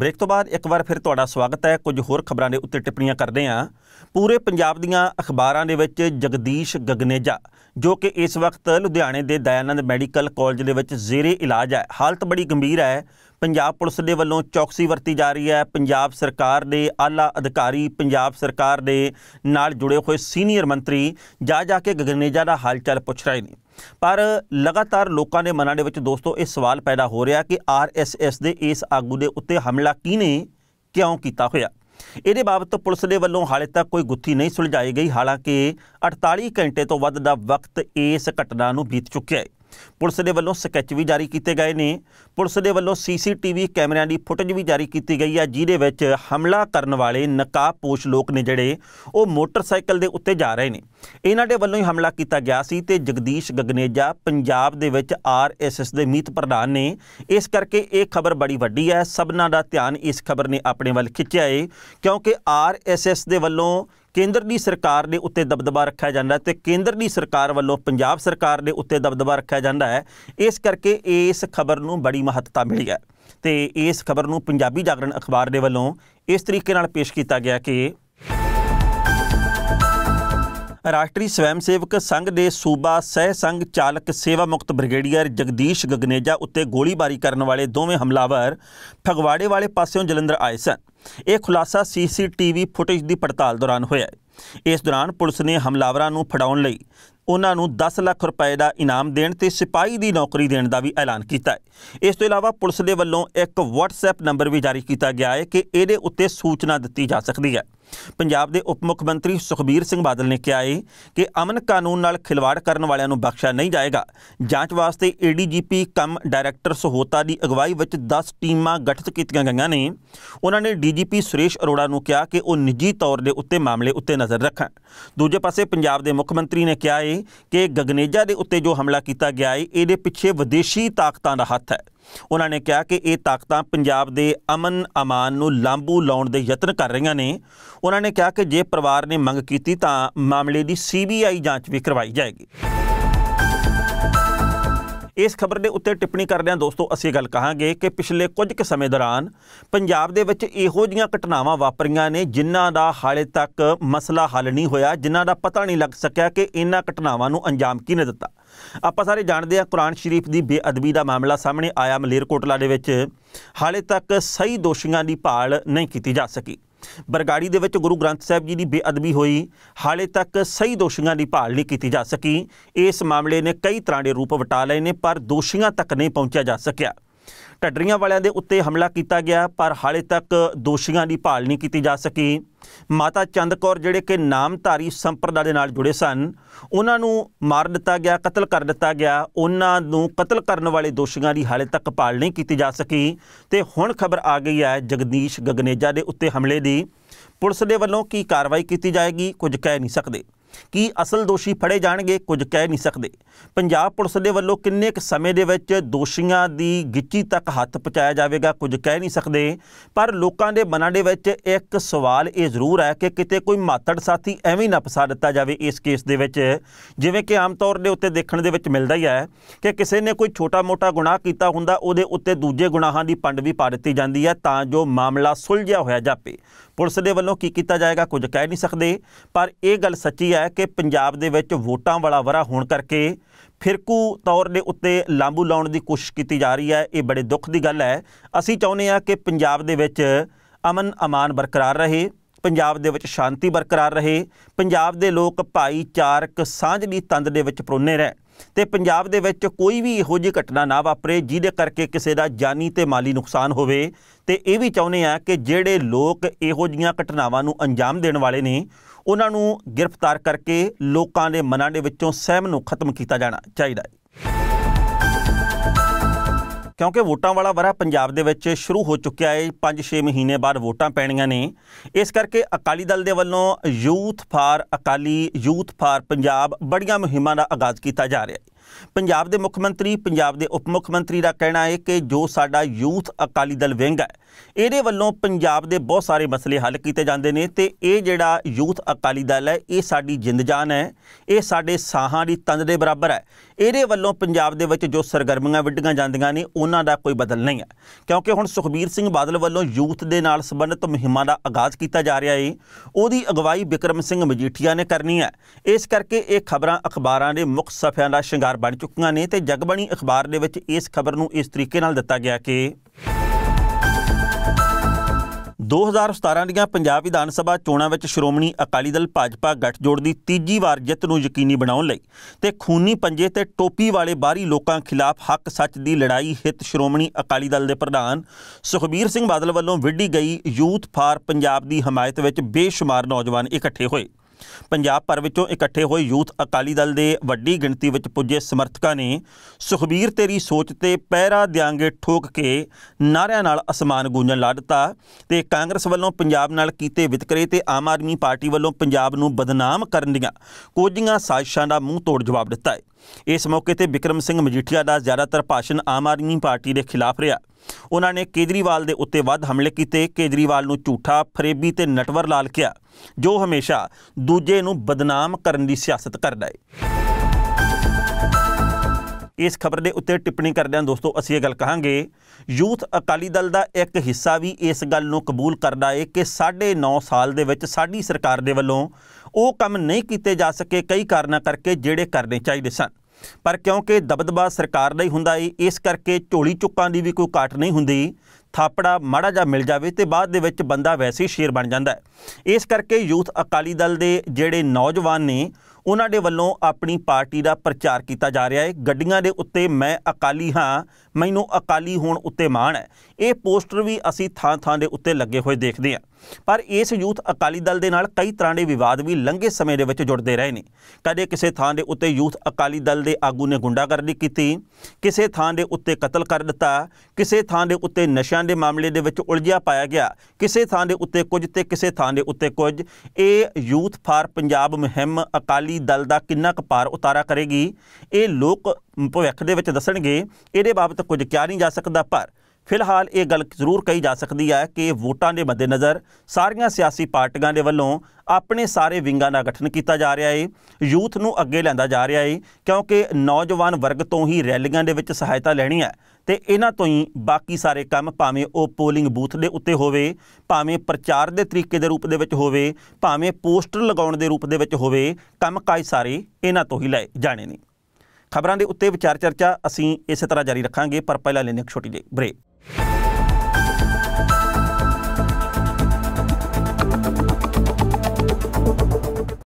break ਤੋਂ ਬਾਅਦ ਇੱਕ ਵਾਰ ਫਿਰ ਤੁਹਾਡਾ ਸਵਾਗਤ ਹੈ ਕੁਝ ਹੋਰ ਖਬਰਾਂ ਦੇ ਉੱਤੇ ਟਿੱਪਣੀਆਂ ਕਰਦੇ ਹਾਂ ਪੂਰੇ ਪੰਜਾਬ ਦੀਆਂ ਅਖਬਾਰਾਂ ਦੇ ਵਿੱਚ ਜਗਦੀਸ਼ ਗਗਨੇਜਾ ਜੋ ਕਿ ਇਸ ਵਕਤ ਲੁਧਿਆਣੇ ਦੇ ਦਇਆਨੰਦ ਮੈਡੀਕਲ ਕਾਲਜ ਦੇ ਵਿੱਚ ਜ਼ੇਰੇ ਇਲਾਜ ਹੈ ਹਾਲਤ ਬੜੀ ਗੰਭੀਰ ਹੈ ਪੰਜਾਬ ਪੁਲਿਸ ਦੇ ਵੱਲੋਂ ਚੌਕਸੀ ਵਰਤੀ ਜਾ ਰਹੀ ਹੈ ਪੰਜਾਬ ਸਰਕਾਰ ਦੇ ਆਲਾ ਅਧਿਕਾਰੀ ਪੰਜਾਬ ਸਰਕਾਰ ਦੇ ਨਾਲ ਜੁੜੇ ਹੋਏ ਸੀਨੀਅਰ ਮੰਤਰੀ ਜਾ ਜਾ ਕੇ ਗਗਨੇਜਾ ਦਾ ਹਾਲਚਾਲ ਪੁੱਛ ਰਹੇ ਨੇ ਪਰ ਲਗਾਤਾਰ ਲੋਕਾਂ ਦੇ ਮਨਾਂ ਦੇ ਵਿੱਚ ਦੋਸਤੋ ਇਹ ਸਵਾਲ ਪੈਦਾ ਹੋ ਰਿਹਾ ਕਿ ਆਰਐਸਐਸ ਦੇ ਇਸ ਆਗੂ ਦੇ ਉੱਤੇ ਹਮਲਾ ਕਿਹਨੇ ਕਿਉਂ ਕੀਤਾ ਹੋਇਆ ਇਹਦੇ ਬਾਬਤ ਪੁਲਿਸ ਦੇ ਵੱਲੋਂ ਹਾਲੇ ਤੱਕ ਕੋਈ ਗੁੱਥੀ ਨਹੀਂ ਸੁਲਝਾਈ ਗਈ ਹਾਲਾਂਕਿ 48 ਘੰਟੇ ਤੋਂ ਵੱਧ ਦਾ ਵਕਤ ਇਸ ਘਟਨਾ ਨੂੰ ਬੀਤ ਚੁੱਕਿਆ ਹੈ ਪੁਲਿਸ ਦੇ ਵੱਲੋਂ ਸਕੈਚ ਵੀ ਜਾਰੀ ਕੀਤੇ ਗਏ ਨੇ ਪੁਲਿਸ ਦੇ ਵੱਲੋਂ ਸੀਸੀਟੀਵੀ ਕੈਮਰਿਆਂ ਦੀ ਫੁਟੇਜ ਵੀ ਜਾਰੀ ਕੀਤੀ ਗਈ ਹੈ ਜਿਹਦੇ ਵਿੱਚ ਹਮਲਾ ਕਰਨ ਵਾਲੇ ਨਕਾਬਪੋਸ਼ ਲੋਕ ਨੇ ਜਿਹੜੇ ਉਹ ਮੋਟਰਸਾਈਕਲ ਦੇ ਉੱਤੇ ਜਾ ਰਹੇ ਨੇ ਇਹਨਾਂ ਦੇ ਵੱਲੋਂ ਹੀ ਹਮਲਾ ਕੀਤਾ ਗਿਆ ਸੀ ਤੇ ਜਗਦੀਸ਼ ਗਗਨੇਜਾ ਪੰਜਾਬ ਦੇ ਵਿੱਚ ਆਰਐਸਐਸ ਦੇ ਮੀਤ ਪ੍ਰਧਾਨ ਨੇ ਇਸ ਕਰਕੇ ਇਹ ਖਬਰ ਬੜੀ ਵੱਡੀ ਹੈ ਸਭਨਾਂ ਦਾ ਧਿਆਨ ਇਸ ਖਬਰ ਨੇ ਆਪਣੇ ਵੱਲ ਖਿੱਚਿਆ ਹੈ ਕਿਉਂਕਿ ਆਰਐਸਐਸ ਦੇ ਵੱਲੋਂ ਕੇਂਦਰ ਦੀ ਸਰਕਾਰ ਦੇ ਉੱਤੇ ਦਬਦਬਾ ਰੱਖਿਆ ਜਾਂਦਾ ਹੈ ਤੇ ਕੇਂਦਰ ਦੀ ਸਰਕਾਰ ਵੱਲੋਂ ਪੰਜਾਬ ਸਰਕਾਰ ਦੇ ਉੱਤੇ ਦਬਦਬਾ ਰੱਖਿਆ ਜਾਂਦਾ ਹੈ ਇਸ ਕਰਕੇ ਇਸ ਖਬਰ ਨੂੰ ਬੜੀ ਮਹੱਤਤਾ ਮਿਲੀ ਹੈ ਤੇ ਇਸ ਖਬਰ ਨੂੰ ਪੰਜਾਬੀ ਜਾਗਰਣ ਅਖਬਾਰ ਦੇ ਵੱਲੋਂ ਇਸ ਤਰੀਕੇ ਨਾਲ ਪੇਸ਼ ਕੀਤਾ ਗਿਆ ਕਿ ਰਾਸ਼ਟਰੀ ਸਵੈਮ ਸੇਵਕ ਸੰਘ ਦੇ ਸੂਬਾ ਸਹਿ ਸੰਘ ਚਾਲਕ ਸੇਵਾ ਮੁਕਤ ਬ੍ਰਿਗੇਡੀਅਰ ਜਗਦੀਸ਼ ਗਗਨੇਜਾ ਉੱਤੇ ਗੋਲੀਬਾਰੀ ਕਰਨ ਵਾਲੇ ਦੋਵੇਂ ਹਮਲਾਵਰ ਫਗਵਾੜੇ ਵਾਲੇ ਪਾਸਿਓਂ ਜਲੰਧਰ ਆਏ ਸਨ ਇਹ ਖੁਲਾਸਾ ਸੀਸੀਟੀਵੀ ਫੁਟੇਜ ਦੀ ਪੜਤਾਲ ਦੌਰਾਨ ਹੋਇਆ ਹੈ ਇਸ ਦੌਰਾਨ ਪੁਲਿਸ ਨੇ ਹਮਲਾਵਰਾਂ ਨੂੰ ਫੜਾਉਣ ਲਈ ਉਹਨਾਂ ਨੂੰ 10 ਲੱਖ ਰੁਪਏ ਦਾ ਇਨਾਮ ਦੇਣ ਤੇ ਸਿਪਾਈ ਦੀ ਨੌਕਰੀ ਦੇਣ ਦਾ ਵੀ ਐਲਾਨ ਕੀਤਾ ਹੈ ਇਸ ਤੋਂ ਇਲਾਵਾ ਪੁਲਿਸ ਦੇ ਵੱਲੋਂ ਇੱਕ WhatsApp ਨੰਬਰ ਵੀ ਜਾਰੀ ਕੀਤਾ ਗਿਆ ਹੈ ਕਿ ਇਹਦੇ ਉੱਤੇ ਸੂਚਨਾ ਦਿੱਤੀ ਜਾ ਸਕਦੀ ਹੈ ਪੰਜਾਬ ਦੇ ਉਪ ਮੁੱਖ ਮੰਤਰੀ ਸੁਖਬੀਰ ਸਿੰਘ ਬਾਦਲ ਨੇ ਕਿਹਾ ਹੈ ਕਿ ਅਮਨ ਕਾਨੂੰਨ ਨਾਲ ਖਿਲਵਾੜ ਕਰਨ ਵਾਲਿਆਂ ਨੂੰ ਬਖਸ਼ਿਆ ਨਹੀਂ ਜਾਏਗਾ ਜਾਂਚ ਵਾਸਤੇ ਏਡੀਜੀਪੀ ਕਮ ਡਾਇਰੈਕਟਰ ਸਹੋਤਾ ਦੀ ਅਗਵਾਈ ਵਿੱਚ 10 ਟੀਮਾਂ ਗਠਿਤ ਕੀਤੀਆਂ ਗਈਆਂ ਨੇ ਉਹਨਾਂ ਨੇ ਡੀਜੀਪੀ ਸੁਰੇਸ਼ ਅਰੋੜਾ ਨੂੰ ਕਿਹਾ ਕਿ ਉਹ ਨਿੱਜੀ ਤੌਰ ਦੇ ਉੱਤੇ ਮਾਮਲੇ ਉੱਤੇ ਨਜ਼ਰ ਰੱਖਣ ਦੂਜੇ ਪਾਸੇ ਪੰਜਾਬ ਦੇ ਮੁੱਖ ਮੰਤਰੀ ਨੇ ਕਿਹਾ ਹੈ ਕਿ ਗਗਨੇਜਾ ਦੇ ਉੱਤੇ ਜੋ ਹਮਲਾ ਕੀਤਾ ਗਿਆ ਹੈ ਇਹਦੇ ਪਿੱਛੇ ਵਿਦੇਸ਼ੀ ਤਾਕਤਾਂ ਦਾ ਹੱਥ ਹੈ ਉਹਨਾਂ ਨੇ ਕਿਹਾ ਕਿ ਇਹ ਤਾਕਤਾਂ ਪੰਜਾਬ ਦੇ ਅਮਨ ਅਮਾਨ ਨੂੰ ਲਾਂਬੂ ਲਾਉਣ ਦੇ ਯਤਨ ਕਰ ਰਹੀਆਂ ਨੇ ਉਹਨਾਂ ਨੇ ਕਿਹਾ ਕਿ ਜੇ ਪਰਿਵਾਰ ਨੇ ਮੰਗ ਕੀਤੀ ਤਾਂ ਮਾਮਲੇ ਦੀ ਸੀਬੀਆਈ ਜਾਂਚ ਵੀ ਕਰਵਾਈ ਜਾਏਗੀ ਇਸ ਖਬਰ ਦੇ ਉੱਤੇ ਟਿੱਪਣੀ ਕਰਦਿਆਂ ਦੋਸਤੋ ਅਸੀਂ ਗੱਲ ਕਹਾਂਗੇ ਕਿ ਪਿਛਲੇ ਕੁਝ ਕੁ ਸਮੇਂ ਦੌਰਾਨ ਪੰਜਾਬ ਦੇ ਵਿੱਚ ਇਹੋ ਜੀਆਂ ਘਟਨਾਵਾਂ ਵਾਪਰੀਆਂ ਨੇ ਜਿਨ੍ਹਾਂ ਦਾ ਹਾਲੇ ਤੱਕ ਮਸਲਾ ਹੱਲ ਨਹੀਂ ਹੋਇਆ ਜਿਨ੍ਹਾਂ ਦਾ ਪਤਾ ਨਹੀਂ ਲੱਗ ਸਕਿਆ ਕਿ ਇਹਨਾਂ ਘਟਨਾਵਾਂ ਨੂੰ ਅੰਜਾਮ ਕਿਹਨੇ ਦਿੱਤਾ ਆਪਾਂ ਸਾਰੇ ਜਾਣਦੇ ਹਾਂ ਕੁਰਾਨ ਸ਼ਰੀਫ ਦੀ ਬੇਅਦਬੀ ਦਾ ਮਾਮਲਾ ਸਾਹਮਣੇ ਆਇਆ ਮਲੇਰਕੋਟਲਾ ਦੇ ਵਿੱਚ ਹਾਲੇ ਤੱਕ ਸਹੀ ਦੋਸ਼ੀਆਂ ਦੀ ਭਾਲ ਨਹੀਂ ਕੀਤੀ ਜਾ ਸਕੀ ਬਰਗਾੜੀ ਦੇ ਵਿੱਚ ਗੁਰੂ ਗ੍ਰੰਥ ਸਾਹਿਬ ਜੀ ਦੀ ਬੇਅਦਬੀ ਹੋਈ ਹਾਲੇ ਤੱਕ ਸਹੀ ਦੋਸ਼ੀਆਂ ਦੀ ਭਾਲ ਨਹੀਂ ਕੀਤੀ ਜਾ ਸਕੀ ਇਸ ਮਾਮਲੇ ਨੇ ਕਈ ਤਰ੍ਹਾਂ ਦੇ ਰੂਪ ਵਟਾ ਲਏ ਨੇ ਪਰ ਦੋਸ਼ੀਆਂ ਤੱਕ ਨਹੀਂ ਪਹੁੰਚਿਆ ਜਾ ਸਕਿਆ ਢੱਡਰੀਆਂ ਵਾਲਿਆਂ ਦੇ ਉੱਤੇ ਹਮਲਾ ਕੀਤਾ ਗਿਆ ਪਰ ਹਾਲੇ ਤੱਕ ਦੋਸ਼ੀਆਂ ਦੀ ਭਾਲ ਨਹੀਂ ਕੀਤੀ ਜਾ ਸਕੀ ਮਾਤਾ ਚੰਦ ਕੌਰ ਜਿਹੜੇ ਕਿ ਨਾਮਧਾਰੀ ਸੰਪਰਦਾ ਦੇ ਨਾਲ ਜੁੜੇ ਸਨ ਉਹਨਾਂ ਨੂੰ ਮਾਰ ਦਿੱਤਾ ਗਿਆ ਕਤਲ ਕਰ ਦਿੱਤਾ ਗਿਆ ਉਹਨਾਂ ਨੂੰ ਕਤਲ ਕਰਨ ਵਾਲੇ ਦੋਸ਼ੀਆਂ ਦੀ ਹਾਲੇ ਤੱਕ ਭਾਲ ਨਹੀਂ ਕੀਤੀ ਜਾ ਸਕੀ ਤੇ ਹੁਣ ਖਬਰ ਆ ਗਈ ਹੈ ਜਗਦੀਸ਼ ਗਗਨੇਜਾ ਦੇ ਉੱਤੇ ਹਮਲੇ ਦੀ ਪੁਲਿਸ ਦੇ ਵੱਲੋਂ ਕੀ ਕਾਰਵਾਈ ਕੀਤੀ ਜਾਏਗੀ ਕੁਝ ਕਹਿ ਨਹੀਂ ਸਕਦੇ ਕੀ ਅਸਲ ਦੋਸ਼ੀ ਫੜੇ ਜਾਣਗੇ ਕੁਝ ਕਹਿ ਨਹੀਂ ਸਕਦੇ ਪੰਜਾਬ ਪੁਲਿਸ ਦੇ ਵੱਲੋਂ ਕਿੰਨੇ ਕੁ ਸਮੇਂ ਦੇ ਵਿੱਚ ਦੋਸ਼ੀਆਂ ਦੀ ਗਿੱਚੀ ਤੱਕ ਹੱਥ ਪਹੁੰਚਾਇਆ ਜਾਵੇਗਾ ਕੁਝ ਕਹਿ ਨਹੀਂ ਸਕਦੇ ਪਰ ਲੋਕਾਂ ਦੇ ਮਨਾਂ ਦੇ ਵਿੱਚ ਇੱਕ ਸਵਾਲ ਇਹ ਜ਼ਰੂਰ ਹੈ ਕਿ ਕਿਤੇ ਕੋਈ ਮਾਤੜ ਸਾਥੀ ਐਵੇਂ ਨਾ ਫਸਾ ਦਿੱਤਾ ਜਾਵੇ ਇਸ ਕੇਸ ਦੇ ਵਿੱਚ ਜਿਵੇਂ ਕਿ ਆਮ ਤੌਰ ਦੇ ਉੱਤੇ ਦੇਖਣ ਦੇ ਵਿੱਚ ਮਿਲਦਾ ਹੀ ਹੈ ਕਿ ਕਿਸੇ ਨੇ ਕੋਈ ਛੋਟਾ-ਮੋਟਾ ਗੁਨਾਹ ਕੀਤਾ ਹੁੰਦਾ ਉਹਦੇ ਉੱਤੇ ਦੂਜੇ ਗੁਨਾਹਾਂ ਦੀ ਪੰਡ ਵੀ ਪਾ ਦਿੱਤੀ ਜਾਂਦੀ ਹੈ ਤਾਂ ਜੋ ਮਾਮਲਾ ਸੁਲਝਿਆ ਹੋਇਆ ਜਾਪੇ ਪੁਲਿਸ ਦੇ ਵੱਲੋਂ ਕੀ ਕੀਤਾ ਜਾਏਗਾ ਕੁਝ ਕਹਿ ਨਹੀਂ ਸਕਦੇ ਪਰ ਇਹ ਗੱਲ ਸੱਚੀ ਹੈ ਹੈ ਕਿ ਪੰਜਾਬ ਦੇ ਵਿੱਚ ਵੋਟਾਂ ਵਾਲਾ ਵਰਾ ਹੋਣ ਕਰਕੇ ਫਿਰਕੂ ਤੌਰ ਦੇ ਉੱਤੇ ਲਾਂਬੂ ਲਾਉਣ ਦੀ ਕੋਸ਼ਿਸ਼ ਕੀਤੀ ਜਾ ਰਹੀ ਹੈ ਇਹ ਬੜੇ ਦੁੱਖ ਦੀ ਗੱਲ ਹੈ ਅਸੀਂ ਚਾਹੁੰਦੇ ਹਾਂ ਕਿ ਪੰਜਾਬ ਦੇ ਵਿੱਚ ਅਮਨ ਅਮਾਨ ਬਰਕਰਾਰ ਰਹੇ ਪੰਜਾਬ ਦੇ ਵਿੱਚ ਸ਼ਾਂਤੀ ਬਰਕਰਾਰ ਰਹੇ ਪੰਜਾਬ ਦੇ ਲੋਕ ਭਾਈਚਾਰਕ ਸਾਂਝ ਦੀ ਤੰਦ ਦੇ ਵਿੱਚ ਪਰੋਨੇ ਰਹੇ ਤੇ ਪੰਜਾਬ ਦੇ ਵਿੱਚ ਕੋਈ ਵੀ ਇਹੋ ਜਿਹੀ ਘਟਨਾ ਨਾ ਵਾਪਰੇ ਜਿਹਦੇ ਕਰਕੇ ਕਿਸੇ ਦਾ ਜਾਨੀ ਤੇ ਮਾਲੀ ਨੁਕਸਾਨ ਹੋਵੇ ਤੇ ਇਹ ਵੀ ਚਾਹੁੰਦੇ ਆ ਕਿ ਜਿਹੜੇ ਲੋਕ ਇਹੋ ਜੀਆਂ ਘਟਨਾਵਾਂ ਨੂੰ ਅੰਜਾਮ ਦੇਣ ਵਾਲੇ ਨੇ ਉਹਨਾਂ ਨੂੰ ਗ੍ਰਿਫਤਾਰ ਕਰਕੇ ਲੋਕਾਂ ਦੇ ਮਨਾਂ ਦੇ ਵਿੱਚੋਂ ਸਹਿਮ ਨੂੰ ਖਤਮ ਕੀਤਾ ਜਾਣਾ ਚਾਹੀਦਾ ਹੈ ਕਿਉਂਕਿ ਵੋਟਾਂ ਵਾਲਾ ਵਰਾ ਪੰਜਾਬ ਦੇ ਵਿੱਚ ਸ਼ੁਰੂ ਹੋ ਚੁੱਕਿਆ ਹੈ 5-6 ਮਹੀਨੇ ਬਾਅਦ ਵੋਟਾਂ ਪੈਣੀਆਂ ਨੇ ਇਸ ਕਰਕੇ ਅਕਾਲੀ ਦਲ ਦੇ ਵੱਲੋਂ youth for Akali youth for Punjab ਬੜੀਆਂ ਮੁਹਿੰਮਾਂ ਦਾ ਆਗਾਜ਼ ਕੀਤਾ ਜਾ ਰਿਹਾ ਹੈ ਪੰਜਾਬ ਦੇ ਮੁੱਖ ਮੰਤਰੀ ਪੰਜਾਬ ਦੇ ਉਪ ਮੁੱਖ ਮੰਤਰੀ ਦਾ ਕਹਿਣਾ ਹੈ ਕਿ ਜੋ ਸਾਡਾ ਯੂਥ ਅਕਾਲੀ ਦਲ ਵਿੰਗ ਹੈ ਇਹਦੇ ਵੱਲੋਂ ਪੰਜਾਬ ਦੇ ਬਹੁਤ ਸਾਰੇ ਮਸਲੇ ਹੱਲ ਕੀਤੇ ਜਾਂਦੇ ਨੇ ਤੇ ਇਹ ਜਿਹੜਾ ਯੂਥ ਅਕਾਲੀ ਦਲ ਹੈ ਇਹ ਸਾਡੀ ਜਾਨ ਹੈ ਇਹ ਸਾਡੇ ਸਾਹਾਂ ਦੀ ਤੰਦ ਦੇ ਬਰਾਬਰ ਹੈ ਇਹਦੇ ਵੱਲੋਂ ਪੰਜਾਬ ਦੇ ਵਿੱਚ ਜੋ ਸਰਗਰਮੀਆਂ ਵਿੱਢੀਆਂ ਜਾਂਦੀਆਂ ਨੇ ਉਹਨਾਂ ਦਾ ਕੋਈ ਬਦਲ ਨਹੀਂ ਹੈ ਕਿਉਂਕਿ ਹੁਣ ਸੁਖਬੀਰ ਸਿੰਘ ਬਾਦਲ ਵੱਲੋਂ ਯੂਥ ਦੇ ਨਾਲ ਸੰਬੰਧਿਤ ਮੁਹਿੰਮਾਂ ਦਾ ਆਗਾਜ਼ ਕੀਤਾ ਜਾ ਰਿਹਾ ਹੈ ਉਹਦੀ ਅਗਵਾਈ ਵਿਕਰਮ ਸਿੰਘ ਮਜੀਠੀਆ ਨੇ ਕਰਨੀ ਹੈ ਇਸ ਕਰਕੇ ਇਹ ਖਬਰਾਂ ਅਖਬਾਰਾਂ ਦੇ ਮੁੱਖ ਸਫ਼ਿਆਂ ਦਾ ਸ਼ਿੰਗਾਰ ਬਣ ਚੁੱਕੀਆਂ ਨੇ ਤੇ ਜਗਬਣੀ ਅਖਬਾਰ ਦੇ ਵਿੱਚ ਇਸ ਖਬਰ ਨੂੰ ਇਸ ਤਰੀਕੇ ਨਾਲ ਦਿੱਤਾ ਗਿਆ ਕਿ 2017 ਦੀਆਂ ਪੰਜਾਬ ਵਿਧਾਨ ਸਭਾ ਚੋਣਾਂ ਵਿੱਚ ਸ਼੍ਰੋਮਣੀ ਅਕਾਲੀ ਦਲ ਭਾਜਪਾ ਗੱਠਜੋੜ ਦੀ ਤੀਜੀ ਵਾਰ ਜਿੱਤ ਨੂੰ ਯਕੀਨੀ ਬਣਾਉਣ ਲਈ ਤੇ ਖੂਨੀ ਪੰਜੇ ਤੇ ਟੋਪੀ ਵਾਲੇ ਬਾਹਰੀ ਲੋਕਾਂ ਖਿਲਾਫ ਹੱਕ ਸੱਚ ਦੀ ਲੜਾਈ ਹਿੱਤ ਸ਼੍ਰੋਮਣੀ ਅਕਾਲੀ ਦਲ ਦੇ ਪ੍ਰਧਾਨ ਸੁਖਬੀਰ ਸਿੰਘ ਬਾਦਲ ਵੱਲੋਂ ਵਿੱਢੀ ਗਈ ਯੂਥ ਫਾਰ ਪੰਜਾਬ ਦੀ ਹਮਾਇਤ ਵਿੱਚ ਬੇਸ਼ੁਮਾਰ ਨੌਜਵਾਨ ਇਕੱਠੇ ਹੋਏ ਪੰਜਾਬ ਭਰ ਵਿੱਚੋਂ ਇਕੱਠੇ ਹੋਏ ਯੂਥ ਅਕਾਲੀ ਦਲ ਦੇ ਵੱਡੀ ਗਿਣਤੀ ਵਿੱਚ ਪੁੱਜੇ ਸਮਰਥਕਾਂ ਨੇ ਸੁਖਬੀਰ ਤੇਰੀ ਸੋਚ ਤੇ ਪਹਿਰਾ ਦਿਆਂਗੇ ਠੋਕ ਕੇ ਨਾਰਿਆਂ ਨਾਲ ਅਸਮਾਨ ਗੂੰਜਣ ਲਾ ਦਿੱਤਾ ਤੇ ਕਾਂਗਰਸ ਵੱਲੋਂ ਪੰਜਾਬ ਨਾਲ ਕੀਤੇ ਵਿਤਕਰੇ ਤੇ ਆਮ ਆਦਮੀ ਪਾਰਟੀ ਵੱਲੋਂ ਪੰਜਾਬ ਨੂੰ ਬਦਨਾਮ ਕਰਨ ਦੀਆਂ ਕੋਝੀਆਂ ਸਾਜ਼ਿਸ਼ਾਂ ਦਾ ਮੂੰਹ ਤੋੜ ਜਵਾਬ ਦਿੱਤਾ ਹੈ ਇਸ ਮੌਕੇ ਤੇ ਵਿਕਰਮ ਸਿੰਘ ਮਜੀਠੀਆ ਦਾ ਜ਼ਿਆਦਾਤਰ ਭਾਸ਼ਣ ਆਮ ਆਦਮੀ ਪਾਰਟੀ ਦੇ ਖਿਲਾਫ ਰਿਹਾ ਉਹਨਾਂ ਨੇ ਕੇਜਰੀਵਾਲ ਦੇ ਉੱਤੇ ਵੱਧ ਹਮਲੇ ਕੀਤੇ ਕੇਜਰੀਵਾਲ ਨੂੰ ਝੂਠਾ ਫਰੇਬੀ ਤੇ ਨਟਵਰ ਲਾਲ ਕਿਹਾ ਜੋ ਹਮੇਸ਼ਾ ਦੂਜੇ ਨੂੰ ਬਦਨਾਮ ਕਰਨ ਦੀ ਸਿਆਸਤ ਕਰਦਾ ਹੈ ਇਸ ਖਬਰ ਦੇ ਉੱਤੇ ਟਿੱਪਣੀ ਕਰਦਿਆਂ ਦੋਸਤੋ ਅਸੀਂ ਇਹ ਗੱਲ ਕਹਾਂਗੇ ਯੂਥ ਅਕਾਲੀ ਦਲ ਦਾ ਇੱਕ ਹਿੱਸਾ ਵੀ ਇਸ ਗੱਲ ਨੂੰ ਕਬੂਲ ਕਰਦਾ ਹੈ ਕਿ 9.5 ਸਾਲ ਦੇ ਵਿੱਚ ਸਾਡੀ ਸਰਕਾਰ ਦੇ ਵੱਲੋਂ ਉਹ ਕੰਮ ਨਹੀਂ ਕੀਤੇ ਜਾ ਸਕੇ ਕਈ ਕਾਰਨਾਂ ਕਰਕੇ ਜਿਹੜੇ ਕਰਨੇ ਚਾਹੀਦੇ ਸਨ ਪਰ ਕਿਉਂਕਿ ਦਬਦਬਾ ਸਰਕਾਰ ਦਾ ਹੀ ਹੁੰਦਾ ਏ ਇਸ ਕਰਕੇ ਝੋਲੀ ਚੁੱਕਾਂ ਦੀ ਵੀ ਕੋਈ ਕਾਟ ਨਹੀਂ ਹੁੰਦੀ ਥਾਪੜਾ ਮਾੜਾ ਜਾਂ ਮਿਲ ਜਾਵੇ ਤੇ ਬਾਅਦ ਦੇ ਵਿੱਚ ਬੰਦਾ ਵੈਸੇ ਹੀ ਸ਼ੇਰ ਬਣ ਜਾਂਦਾ ਹੈ ਇਸ ਕਰਕੇ ਯੂਥ ਅਕਾਲੀ ਦਲ ਦੇ ਜਿਹੜੇ ਨੌਜਵਾਨ ਨੇ ਉਹਨਾਂ ਦੇ ਵੱਲੋਂ ਆਪਣੀ ਪਾਰਟੀ ਦਾ ਪ੍ਰਚਾਰ ਕੀਤਾ ਜਾ ਰਿਹਾ ਹੈ ਗੱਡੀਆਂ ਦੇ ਉੱਤੇ ਮੈਂ ਅਕਾਲੀ ਹਾਂ ਮੈਨੂੰ ਅਕਾਲੀ ਹੋਣ ਉੱਤੇ ਮਾਣ ਹੈ ਇਹ ਪੋਸਟਰ ਵੀ ਅਸੀਂ ਥਾਂ-ਥਾਂ ਦੇ ਉੱਤੇ ਲੱਗੇ ਹੋਏ ਦੇਖਦੇ ਹਾਂ ਪਰ ਇਸ ਯੂਥ ਅਕਾਲੀ ਦਲ ਦੇ ਨਾਲ ਕਈ ਤਰ੍ਹਾਂ ਦੇ ਵਿਵਾਦ ਵੀ ਲੰਘੇ ਸਮੇਂ ਦੇ ਵਿੱਚ ਜੁੜਦੇ ਰਹੇ ਨੇ ਕਦੇ ਕਿਸੇ ਥਾਂ ਦੇ ਉੱਤੇ ਯੂਥ ਅਕਾਲੀ ਦਲ ਦੇ ਆਗੂ ਨੇ ਗੁੰਡਾਗਰਦੀ ਕੀਤੀ ਕਿਸੇ ਥਾਂ ਦੇ ਉੱਤੇ ਕਤਲ ਕਰ ਦਿੱਤਾ ਕਿਸੇ ਥਾਂ ਦੇ ਉੱਤੇ ਨਸ਼ਿਆਂ ਦੇ ਮਾਮਲੇ ਦੇ ਵਿੱਚ ਉਲਝਿਆ ਪਾਇਆ ਗਿਆ ਕਿਸੇ ਥਾਂ ਦੇ ਉੱਤੇ ਕੁਝ ਤੇ ਕਿਸੇ ਥਾਂ ਦੇ ਉੱਤੇ ਕੁਝ ਇਹ ਯੂਥ ਫਾਰ ਪੰਜਾਬ ਮੁਹਿੰਮ ਅਕਾਲੀ ਦਲ ਦਾ ਕਿੰਨਾ ਕੁ ਪਾਰ ਉਤਾਰਾ ਕਰੇਗੀ ਇਹ ਲੋਕ ਭਵਿੱਖ ਦੇ ਵਿੱਚ ਦੱਸਣਗੇ ਇਹਦੇ ਬਾਬਤ ਕੁਝ ਕਿਹਾ ਨਹੀਂ ਜਾ ਸਕਦਾ ਪਰ ਫਿਲਹਾਲ ਇਹ ਗੱਲ ਜ਼ਰੂਰ ਕਹੀ ਜਾ ਸਕਦੀ ਹੈ ਕਿ ਵੋਟਾਂ ਦੇ ਮੱਦੇਨਜ਼ਰ ਸਾਰੀਆਂ ਸਿਆਸੀ ਪਾਰਟੀਆਂ ਦੇ ਵੱਲੋਂ ਆਪਣੇ ਸਾਰੇ ਵਿੰਗਾਂ ਦਾ ਗਠਨ ਕੀਤਾ ਜਾ ਰਿਹਾ ਹੈ ਯੂਥ ਨੂੰ ਅੱਗੇ ਲਿਆਂਦਾ ਜਾ ਰਿਹਾ ਹੈ ਕਿਉਂਕਿ ਨੌਜਵਾਨ ਵਰਗ ਤੋਂ ਹੀ ਰੈਲੀਆਂ ਦੇ ਵਿੱਚ ਸਹਾਇਤਾ ਲੈਣੀ ਹੈ ਤੇ ਇਹਨਾਂ ਤੋਂ ਹੀ ਬਾਕੀ ਸਾਰੇ ਕੰਮ ਭਾਵੇਂ ਉਹ ਪੋਲਿੰਗ ਬੂਥ ਦੇ ਉੱਤੇ ਹੋਵੇ ਭਾਵੇਂ ਪ੍ਰਚਾਰ ਦੇ ਤਰੀਕੇ ਦੇ ਰੂਪ ਦੇ ਵਿੱਚ ਹੋਵੇ ਭਾਵੇਂ ਪੋਸਟਰ ਲਗਾਉਣ ਦੇ ਰੂਪ ਦੇ ਵਿੱਚ ਹੋਵੇ ਕੰਮ ਕਾਜ ਸਾਰੇ ਇਹਨਾਂ ਤੋਂ ਹੀ ਲੈ ਜਾਣੇ ਨੇ ਖਬਰਾਂ ਦੇ ਉੱਤੇ ਵਿਚਾਰ ਚਰਚਾ ਅਸੀਂ ਇਸੇ ਤਰ੍ਹਾਂ ਜਾਰੀ ਰੱਖਾਂਗੇ ਪਰ ਪਹਿਲਾਂ ਲੈਣੇ ਇੱਕ ਛੋਟੀ ਜਿਹੀ ਬ੍ਰੇਕ